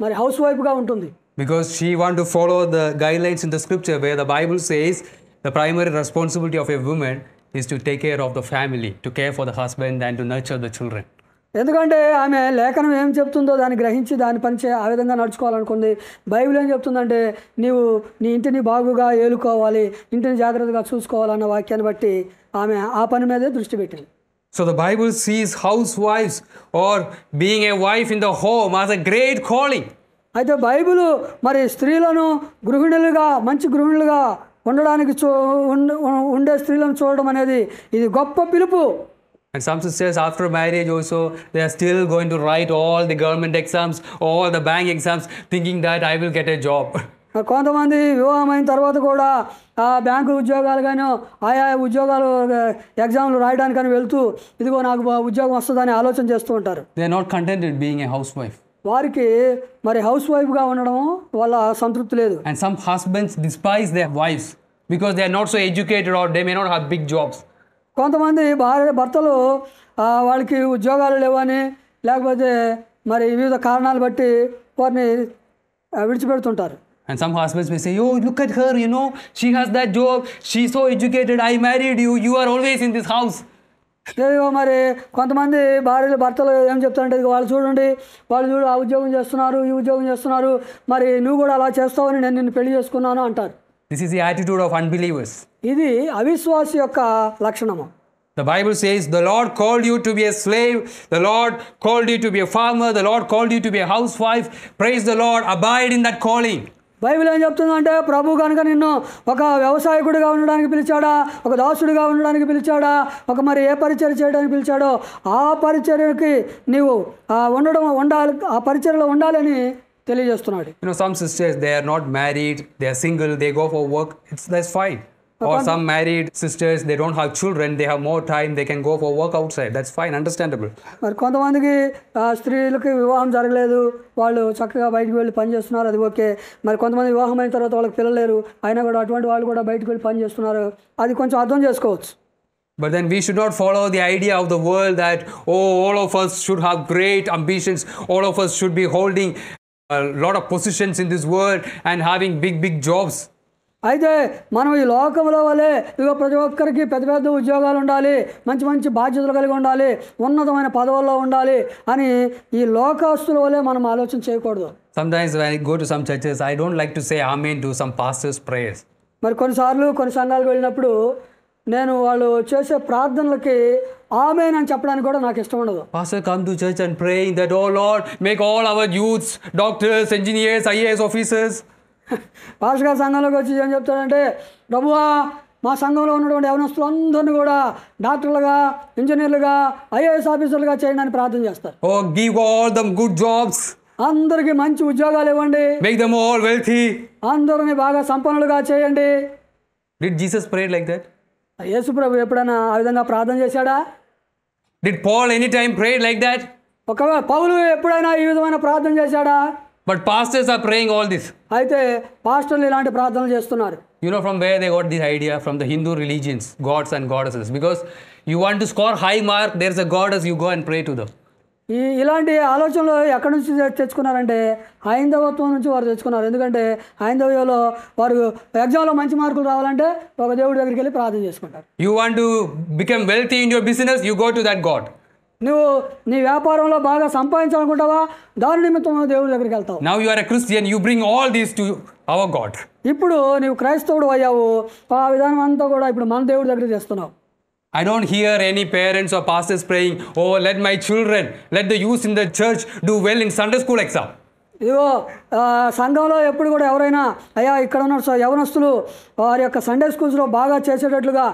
మరి హౌస్ వైఫ్గా ఉంటుంది because she want to follow the guidelines in the scripture way the Bible says the primary responsibility of a woman is to take care of the family to care for the husband and to nurture the children ఎందుకంటే ఆమె లేఖనం ఏం చెప్తుందో దాన్ని గ్రహించి దాని పనిచే ఆ విధంగా నడుచుకోవాలనుకుంది బైబిల్ ఏం చెప్తుందంటే నీవు నీ ఇంటిని బాగుగా ఏలుకోవాలి ఇంటిని జాగ్రత్తగా చూసుకోవాలన్న వాక్యాన్ని బట్టి ఆమె ఆ పని మీదే దృష్టి పెట్టింది so the Bible sees housewife are being a wife in the home as a great calling అయితే బైబిల్ మరి స్త్రీలను గృహిణులుగా మంచి గృహిణులుగా ఉండడానికి చూ ఉండే స్త్రీలను చూడడం అనేది ఇది గొప్ప పిలుపు and some says after marriage also, they are still going to write all the government exams all the bank exams thinking that I will get a job కొంతమంది వివాహమైన తర్వాత కూడా ఆ బ్యాంకు ఉద్యోగాలు కానీ ఆయా ఉద్యోగాలు ఎగ్జామ్లు రాయడానికి కానీ వెళ్తూ ఇదిగో నాకు ఉద్యోగం వస్తుందని ఆలోచన చేస్తూ ఉంటారు they not contented being a housewife వారికి మరి హౌస్ వైఫ్గా ఉండడం వాళ్ళ సంతృప్తి లేదు and some husbands despise their wifes because they are not so educated or they may not have big jobs కొంతమంది భార్య భర్తలు వాళ్ళకి ఉద్యోగాలు లేవని లేకపోతే మరి వివిధ కారణాలు బట్టి వారిని విడిచిపెడుతుంటారు and some husbands may say you look at her you know she has that job she so educated I married you you are always in this house లేదో మరి కొంతమంది భార్యలు భర్తలు ఏం చెప్తారంటే వాళ్ళు చూడండి వాళ్ళు చూడు ఆ ఉద్యోగం చేస్తున్నారు ఈ ఉద్యోగం చేస్తున్నారు మరి నువ్వు కూడా అలా చేస్తావని నేను నిన్ను పెళ్లి చేసుకున్నాను అంటారు this is the attitude of unbelievers ఇది అవిశ్వాసి యొక్క లక్షణము The Bible says, The Lord called you to be a slave, the Lord called you to be a farmer, the Lord called you to be a housewife. Praise the Lord, abide in that calling. Bible ఏం చెప్తుందంటే ప్రభు కనుక నిన్ను ఒక వ్యవసాయకుడిగా ఉండడానికి పిలిచాడా ఒక దాసుడిగా ఉండడానికి పిలిచాడా ఒక మరి ఏ పరిచయం చేయడానికి పిలిచాడో ఆ పరిచర్యకి నీవు ఉండడం ఉండాలి ఆ పరిచర్లో ఉండాలని తెలియజేస్తున్నాడు you know some sisters they are not married they are single they go for work it's that's fine or some married sisters, they don't have children, they have more time, they can go for work outside. That's fine, understandable. మరి కొంతమందికి స్త్రీలకు వివాహం జరగలేదు వాళ్ళు చక్కగా బయటకు వెళ్ళి పని చేస్తున్నారు అది ఓకే మరి కొంతమంది వివాహం అయిన తర్వాత వాళ్ళకి పిల్లలు అయినా కూడా అటువంటి వాళ్ళు కూడా బయటకు వెళ్ళి పని చేస్తున్నారు అది కొంచెం అర్థం చేసుకోవచ్చు But then we should not follow the idea of the world that, oh, all of us should have great ambitions, all of us should be holding a lot of positions in this world and having big, big jobs. అయితే మనం ఈ లోకంలో వలె ఇక ప్రతి ఒక్కరికి పెద్ద పెద్ద ఉద్యోగాలు ఉండాలి మంచి మంచి బాధ్యతలు కలిగి ఉండాలి ఉన్నతమైన పదవుల్లో ఉండాలి అని ఈ లోకాస్తుల వలె మనం ఆలోచన చేయకూడదు sometimes I go to some churches I don't like to say I mean to some pastors prayers మరి కొన్నిసార్లు కొన్ని సంఘాలకు వెళ్ళినప్పుడు నేను వాళ్ళు చేసే ప్రార్థనలకి ఆమెన్ అని చెప్పడానికి కూడా నాకు ఇష్టం ఉండదు pastor come to church and in that oh Lord make all our youths doctors engineers IAS officers పాస్గా సంఘంలోకి వచ్చి ఏం చెప్తాడంటే ప్రభువా మా సంఘంలో ఉన్నటువంటి యవనస్తులు అందరినీ కూడా డాక్టర్లుగా ఇంజనీర్లుగా ఐఏఎస్ ఆఫీసర్లుగా చేయండి అని ప్రార్థన చేస్తారు oh give all them good jobs అందరికి మంచి ఉద్యోగాలు ఇవ్వండి మేక్ దమ్ ఆల్ వెల్తీ అందరిని బాగా సంపన్నులుగా చేయండి did Jesus prayer like that యేసు ప్రభు ఎప్పుడైనా ఆ విధంగా ప్రార్థన చేశాడా did Paul any time prayer like that ఒకవేళ పౌలు ఎప్పుడైనా ఈ విధమైన ప్రార్థన చేశాడా but pastors are praying all this అయితే పాస్టర్లు ఇలాంటి ప్రార్థనలు చేస్తున్నారు you know from where they got this idea from the Hindu religions gods and goddesses because you want to score high mark there is a goddess you go and pray to them ఈ ఇలాంటి ఆలోచనలు ఎక్కడి నుంచి తెచ్చుకున్నారంటే హైందవత్వం నుంచి వారు తెచ్చుకున్నారు ఎందుకంటే హైందవ్యలో వారు ఎగ్జామ్లో మంచి మార్కులు రావాలంటే ఒక దేవుడి దగ్గరికి వెళ్ళి ప్రార్థన చేసుకుంటారు you want to become wealthy in your business you go to that god నువ్వు నీ వ్యాపారంలో బాగా సంపాదించాలనుకుంటావా దాని నిమిత్తం దేవుడి దగ్గరికి వెళ్తావు now you a Christian you bring all these to our God ఇప్పుడు నీవు క్రైస్తవుడు అయ్యావు ఆ విధానం అంతా కూడా ఇప్పుడు మన దేవుడి దగ్గర చేస్తున్నావు I don't hear any parents or pastors praying, oh, let my children, let the youth in the church do well in Sunday school exam. ఇదిగో సంఘంలో ఎప్పుడు కూడా ఎవరైనా అయ్యా ఇక్కడ ఉన్న యవనస్తులు వారి యొక్క సండే స్కూల్స్లో బాగా చేసేటట్లుగా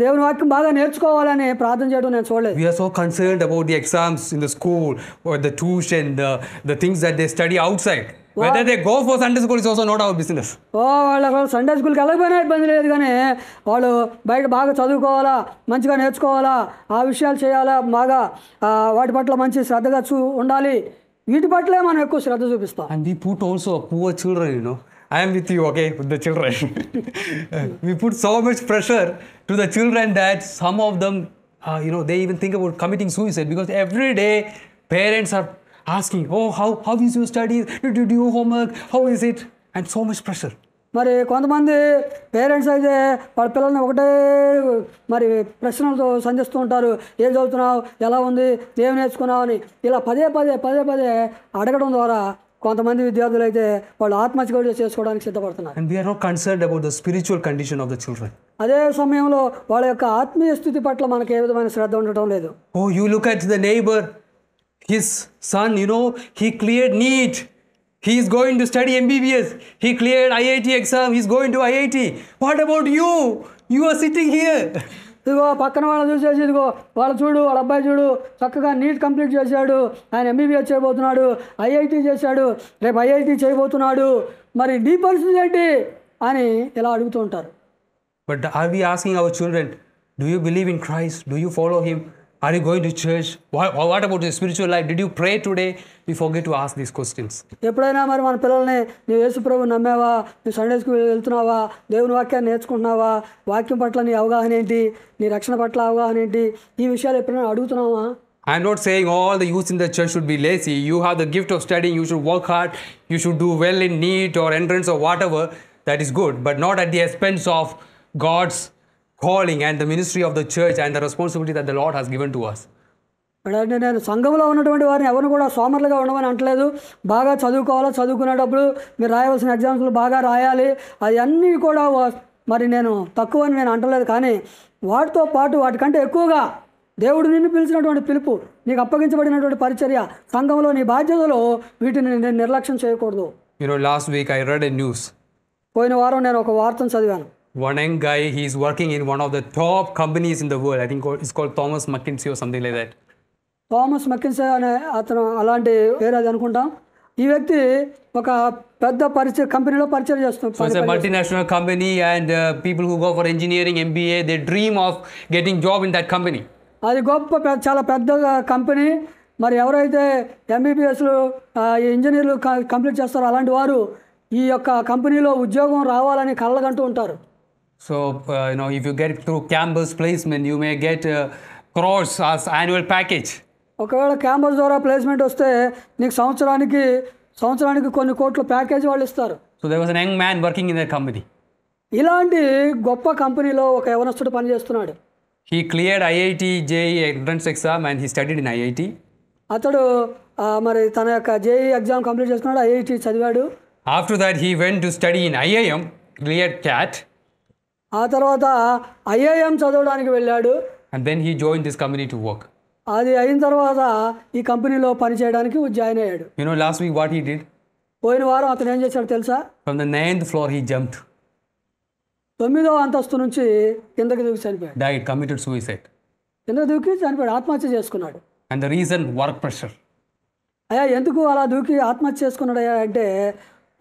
దేవుని వాక్యం బాగా నేర్చుకోవాలని ప్రార్థన చేయడం నేను చూడలేదు we're so concerned about the exams in the school the tuition the the things that they study outside whether they go for Sunday school is also not our business oh వాళ్ళ సండే స్కూల్కి వెళ్ళకపోయినా ఇబ్బంది లేదు కానీ వాళ్ళు బయట బాగా చదువుకోవాలా మంచిగా నేర్చుకోవాలా ఆ విషయాలు చేయాలా బాగా వాటి పట్ల మంచి శ్రద్ధగా చూ ఉండాలి వీటి పట్లే మనం ఎక్కువ శ్రద్ధ చూపిస్తాం and we put also poor children you know I'm with you okay with the children we put so much pressure to the children that some of them you know they even think about committing suicide because every day parents are asking oh how how is you study the homework how is it and so much pressure మరి కొంతమంది పేరెంట్స్ అయితే వాళ్ళ పిల్లల్ని ఒకటే మరి ప్రశ్నలతో సంధిస్తూ ఉంటారు ఏం చదువుతున్నావు ఎలా ఉంది ఏం నేర్చుకున్నావు అని ఇలా పదే పదే పదే పదే అడగడం ద్వారా కొంతమంది విద్యార్థులు అయితే వాళ్ళు ఆత్మహత్య కూడా చేసుకోవడానికి సిద్ధపడుతున్నారు about the spiritual condition of children అదే సమయంలో వాళ్ళ యొక్క ఆత్మీయ స్థితి పట్ల మనకి ఏ విధమైన శ్రద్ధ ఉండటం లేదు oh you look at the neighbour his son you know he clear NEET he's is going to study MBBS he clear IIT exam he's going to IIT what about you you are sitting here ఇదిగో పక్కన వాళ్ళని చూసేసి ఇదిగో వాళ్ళ చూడు వాళ్ళ అబ్బాయి చూడు చక్కగా నీట్ కంప్లీట్ చేశాడు ఆయన ఎంబీబీఎస్ చేయబోతున్నాడు ఐఐటీ చేశాడు రేపు ఐఐటి చేయబోతున్నాడు మరి నీ పరిస్థితి ఏంటి అని ఇలా అడుగుతూ ఉంటారు but are we asking our children do you believe in Christ do you follow him Are you going to church? What, what about your spiritual life? Did you pray today? We forget to ask these questions. ఎప్పుడైనా మరి మన పిల్లల్ని నువ్వు యేసు ప్రభు నమ్మావా నువ్వు సండే స్కూల్ వెళ్తున్నావా దేవుని వాక్యాన్ని నేర్చుకుంటున్నావా వాక్యం పట్ల నీ అవగాహన ఏంటి నీ రక్షణ పట్ల అవగాహన ఏంటి ఈ విషయాలు ఎప్పుడైనా అడుగుతున్నావా I'm not saying all the youth in the church should be lazy. You have the gift of studying, you should work hard, you should do well in NEET or entrance or whatever. That is good, but not at the expense of God's calling and the ministry of the church and the responsibility that the Lord has given to us. నేను సంఘంలో ఉన్నటువంటి వారిని ఎవరు కూడా సోమర్లుగా ఉండమని అంటలేదు బాగా చదువుకోవాలో చదువుకునేటప్పుడు మీరు రాయవలసిన ఎగ్జామ్స్లు బాగా రాయాలి అన్నీ కూడా మరి నేను తక్కువ అని నేను అంటలేదు కానీ వాటితో పాటు వాటికంటే ఎక్కువగా దేవుడు నిన్ను పిలిచినటువంటి పిలుపు నీకు అప్పగించబడినటువంటి పరిచర్య సంఘంలో నీ బాధ్యతలో వీటిని నేను నిర్లక్ష్యం చేయకూడదు last week I read news పోయిన వారం నేను ఒక వార్తను చదివాను one guy, he's working in one of the top companies in the world. I think it's called Thomas McKinsey or something like that. Thomas McKinsey అనే అతను అలాంటి అది అనుకుంటాం ఈ వ్యక్తి ఒక పెద్ద పరిచయ కంపెనీలో పరిచయం చేస్తున్నాం multinational company and people who go for engineering MBA they dream of getting job in that company అది గొప్ప చాలా పెద్ద కంపెనీ మరి ఎవరైతే ఎంబీబీఎస్లు ఇంజనీర్లు కంప్లీట్ చేస్తారో అలాంటి వారు ఈ యొక్క కంపెనీలో ఉద్యోగం రావాలని కళ్ళగంటూ ఉంటారు So, uh, you know, if you get through Campbell's placement, you may get uh, crores as annual package. ఒకవేళ క్యాంపస్ ద్వారా ప్లేస్మెంట్ వస్తే నీకు సంవత్సరానికి సంవత్సరానికి కొన్ని కోట్ల ప్యాకేజ్ వాళ్ళు ఇస్తారు so there was young man working in the company ఇలాంటి గొప్ప కంపెనీలో ఒక యవనస్తుడు చేస్తున్నాడు he cleared IIT JEE entrance exam and he studied in IIT అతడు మరి తన యొక్క జేఈ ఎగ్జామ్ కంప్లీట్ చేస్తున్నాడు ఐఐటి చదివాడు after that he went to study in IIM clear CAT ఆ తర్వాత ఐఐఎం చదవడానికి వెళ్ళాడు and then he join this company to work అది అయిన తర్వాత ఈ కంపెనీలో పని చేయడానికి జాయిన్ అయ్యాడు you know last week what he did పోయిన వారం అతను ఏం చేశాడు తెలుసా from the ninth floor he jumped తొమ్మిదవ అంతస్తు నుంచి కిందకి దూకి చనిపోయాడు డైట్ కమిటెడ్ సూసైడ్ కింద దూకి చనిపోయాడు ఆత్మహత్య చేసుకున్నాడు and the reason work pressure అయ్యా ఎందుకు అలా దూకి ఆత్మహత్య చేసుకున్నాడు అంటే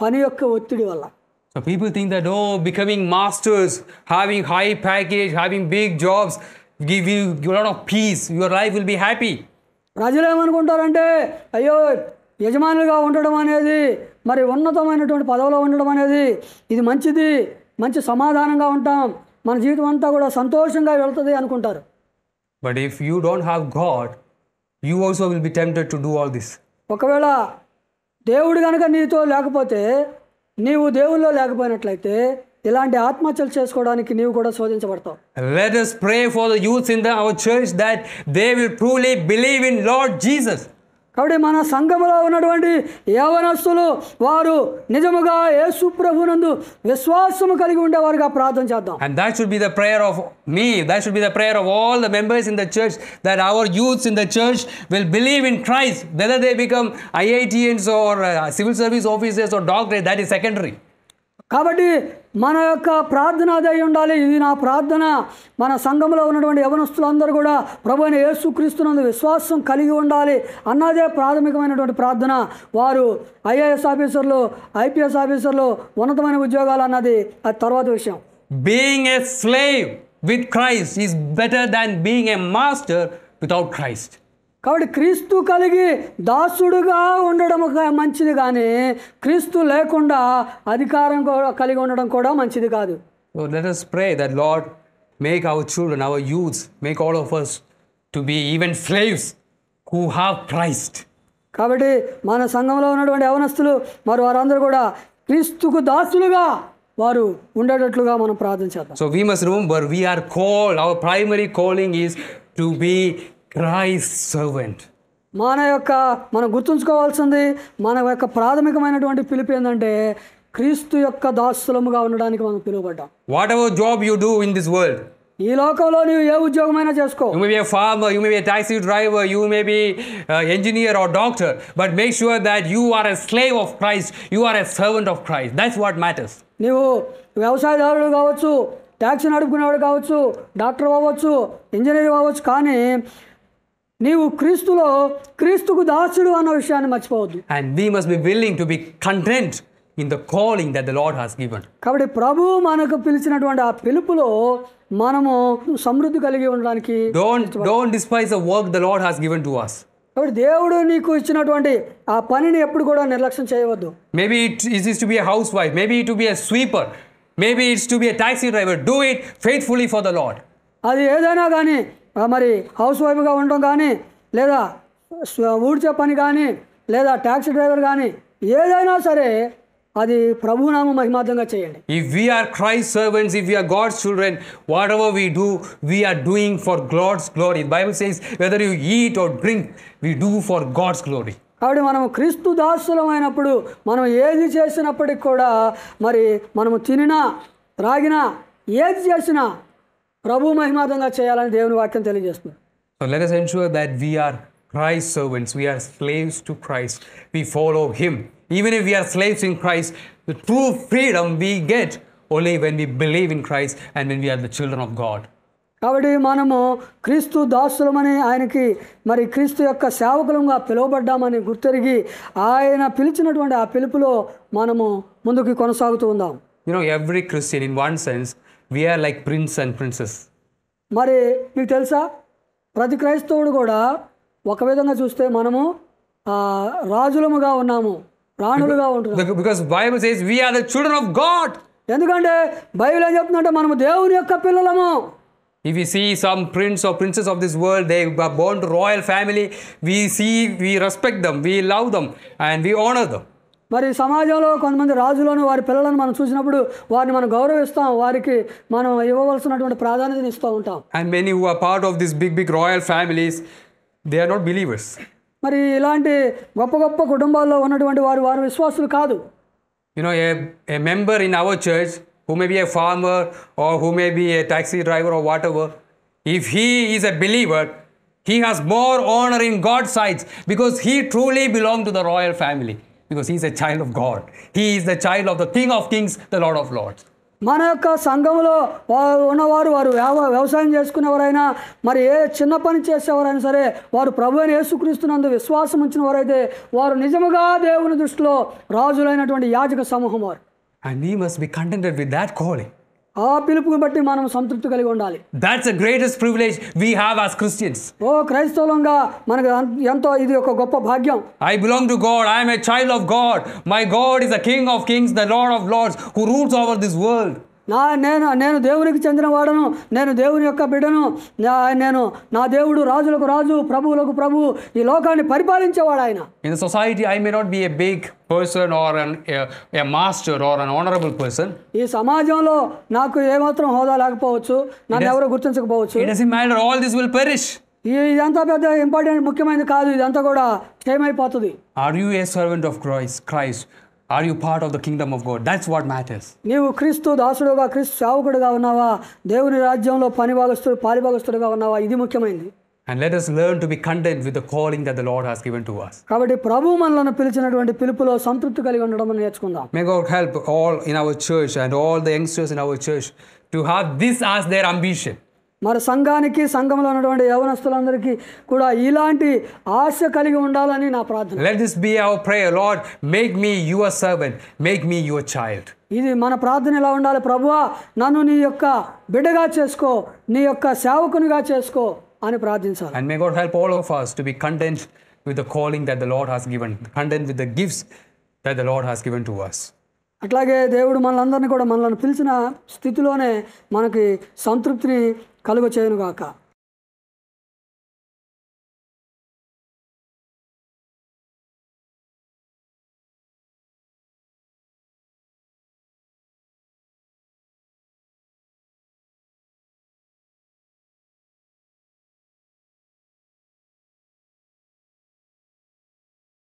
పని యొక్క ఒత్తిడి వల్ల So people think that, oh, becoming masters, having high package, having big jobs, give you a lot of peace, your life will be happy. ప్రజలు ఏమనుకుంటారంటే అయ్యో యజమానులుగా ఉండడం అనేది మరి ఉన్నతమైనటువంటి పదవిలో ఉండడం అనేది ఇది మంచిది మంచి సమాధానంగా ఉంటాం మన జీవితం అంతా కూడా సంతోషంగా వెళ్తుంది అనుకుంటారు but if you don't have God you also will be tempted to do all this ఒకవేళ దేవుడు కనుక నీతో లేకపోతే నీవు దేవుల్లో లేకపోయినట్లయితే ఇలాంటి ఆత్మహత్యలు చేసుకోవడానికి నీవు కూడా శోధించబడతావు pray for the youth in the our that they will truly believe in Lord Jesus కాబట్టి మన సంఘములో ఉన్నటువంటి యవనస్తులు వారు నిజముగా యేసు ప్రభునందు విశ్వాసము కలిగి ఉండేవారుగా ప్రార్థన చేద్దాం and that should be the prayer of me that should be the prayer of all the members in the church that our youths in the church will believe in Christ whether they become IITians or civil service officers or doctor that is secondary కాబట్టి మన యొక్క ప్రార్థన అదే ఉండాలి ఇది నా ప్రార్థన మన సంఘంలో ఉన్నటువంటి యవనస్తులందరూ కూడా ప్రభు అయిన యేసుక్రీస్తునందు విశ్వాసం కలిగి ఉండాలి అన్నదే ప్రాథమికమైనటువంటి ప్రార్థన వారు ఐఏఎస్ ఆఫీసర్లు ఐపీఎస్ ఆఫీసర్లు ఉన్నతమైన ఉద్యోగాలు అన్నది అది తర్వాత విషయం being a slave with Christ is better than being a master without Christ కాబట్టి క్రీస్తు కలిగి దాసుడుగా ఉండడం మంచిది కానీ క్రీస్తు లేకుండా అధికారం కలిగి ఉండడం కూడా మంచిది కాదు let our children our youth make all of us to make even of who to Christ కాబట్టి మన సంఘంలో ఉన్నటువంటి అవనస్తులు మరి వారందరూ కూడా క్రీస్తుకు దాసులుగా వారు ఉండేటట్లుగా మనం ప్రార్థన so we must but we're called our primary calling is to be Christ servant మన యొక్క మనం గుర్తుంచుకోవాల్సింది మన యొక్క ప్రాథమికమైనటువంటి పిలుపు ఏంటంటే క్రీస్తు యొక్క దాస్తులముగా ఉండడానికి మనం పిలువబడ్డాం whatever job you do in this world ఈ లోకంలో నువ్వు ఏ ఉద్యోగమైనా చేసుకో you may be farmer you may be taxi driver you may be engineer or doctor but make sure that you are a slave of Christ you are a servant of Christ that's what matters నీవు వ్యవసాయదారుడు కావచ్చు ట్యాక్సీ నడుపుకునేవాడు కావచ్చు డాక్టర్ అవ్వచ్చు ఇంజనీర్ అవ్వచ్చు కానీ నీవు క్రీస్తులో క్రీస్తుకు దాసుడు అన్న విషయాన్ని మర్చిపోవద్దు and we must be willing to be content in the calling that the Lord has given కాబట్టి ప్రభు మనకు పిలిచినటువంటి ఆ పిలుపులో మనము సమృద్ధి కలిగి ఉండడానికి don't don't despise the work the Lord has given to us కాబట్టి దేవుడు నీకు ఇచ్చినటువంటి ఆ పనిని ఎప్పుడు కూడా నిర్లక్ష్యం చేయవద్దు maybe it is to be housewife maybe to be sweeper maybe it's to be taxi driver do it faithfully for the Lord అది ఏదైనా కానీ మరి హౌస్ వైఫ్గా ఉండడం కానీ లేదా ఊడ్చే పని కానీ లేదా ట్యాక్సీ డ్రైవర్ కానీ ఏదైనా సరే అది ప్రభునామ మహిమార్థంగా చేయండి if we're Christ servants if we're God's children whatever we do we're doing for God's glory Bible says whether you eat or drink we do for God's glory కాబట్టి మనం క్రీస్తు దాసులమైనప్పుడు మనం ఏది చేసినప్పటికి కూడా మరి మనము తినినా త్రాగినా ఏది చేసినా ప్రభు మహిమార్థంగా చేయాలని దేవుని వాక్యం తెలియజేస్తుంది So let us ensure that we are Christ's servants, we are slaves to Christ, we follow Him. Even if we are slaves in Christ, the true freedom we get only when we believe in Christ and when we are the children of God. కాబట్టి మనము క్రీస్తు దాసులమని ఆయనకి మరి క్రీస్తు యొక్క సేవకులంగా పిలువబడ్డామని గుర్తెరిగి ఆయన పిలిచినటువంటి ఆ పిలుపులో మనము ముందుకు కొనసాగుతూ ఉందాం you know every Christian in one sense we're like prince and princess మరి మీకు తెలుసా ప్రతి క్రైస్తవుడు కూడా ఒక విధంగా చూస్తే మనము రాజులముగా ఉన్నాము రాణులుగా ఉంటున్నాము because Bible says we are the children of God ఎందుకంటే బైబిల్ ఏం చెప్తుందంటే మనము దేవుని యొక్క పిల్లలము if you see some prince of princess of this world they born to royal family we see we respect them we love them and we honour them మరి సమాజంలో కొంతమంది రాజులను వారి పిల్లలను మనం చూసినప్పుడు వారిని మనం గౌరవిస్తాం వారికి మనం ఇవ్వవలసినటువంటి ప్రాధాన్యతను ఇస్తూ ఉంటాం and many who are part of this big big royal families they are not believers మరి ఇలాంటి గొప్ప గొప్ప కుటుంబాల్లో ఉన్నటువంటి వారు వారు విశ్వాసులు కాదు you know a member in our church who may be a farmer or who may be a taxi driver or whatever if he is a believer he has more honour in God sights because he truly belong to the royal family because he's a child of God. He is the child of the King of Kings, the Lord of Lords. మన యొక్క సంఘంలో ఉన్నవారు వారు వ్యవసాయం చేసుకునేవారైనా మరి ఏ చిన్న పని చేసేవారైనా సరే వారు ప్రభు అయిన యేసుక్రీస్తునందు విశ్వాసం ఉంచిన వారైతే వారు నిజముగా దేవుని దృష్టిలో రాజులైనటువంటి యాజక సమూహం వారు and we must be contented with that calling that's the greatest privilege we have as Christians. I belong to God. I am a child of God. My God is the King of Kings, the Lord of Lords, who rules over this world. నా నేను నేను దేవునికి చెందిన వాడను నేను దేవుని యొక్క బిడ్డను నేను నా దేవుడు రాజులకు రాజు ప్రభువులకు ప్రభు ఈ లోకాన్ని పరిపాలించేవాడు ఆయన in society I may not be a big person or an a master or an honourable person ఈ సమాజంలో నాకు ఏమాత్రం హోదా లేకపోవచ్చు నన్ను ఎవరు గుర్తించకపోవచ్చు it doesn't matter all this will perish ఇదంతా పెద్ద ఇంపార్టెంట్ ముఖ్యమైనది కాదు ఇదంతా కూడా అయిపోతుంది are you a servant of Chris Christ are you part of the kingdom of God that's what matters నీవు క్రీస్తు దాసుడుగా క్రీస్తు సేవకుడుగా ఉన్నావా దేవుని రాజ్యంలో పనిభాగస్తుడు పాలిభాగస్తుడుగా ఉన్నావా ఇది ముఖ్యమైనది And let us learn to be content with the calling that the Lord has given to us. May God help all in our church and all the youngsters in our church to have this as their ambition. మరి సంఘానికి సంఘంలో ఉన్నటువంటి యవనస్తులందరికీ కూడా ఇలాంటి ఆశ కలిగి ఉండాలని నా ప్రార్థన let this be our prayer Lord make me your servant make me your child ఇది మన ప్రార్థన ఎలా ఉండాలి ప్రభువా నన్ను నీ యొక్క బిడ్డగా చేసుకో నీ యొక్క సేవకునిగా చేసుకో అని ప్రార్థించాలి and may God help all of us to be content with the calling that the Lord has given content with the gifts that the Lord has given to us అట్లాగే దేవుడు మనందరినీ కూడా మనల్ని పిలిచిన స్థితిలోనే మనకి సంతృప్తిని కలుగచేయునుగాక చేయనుగాక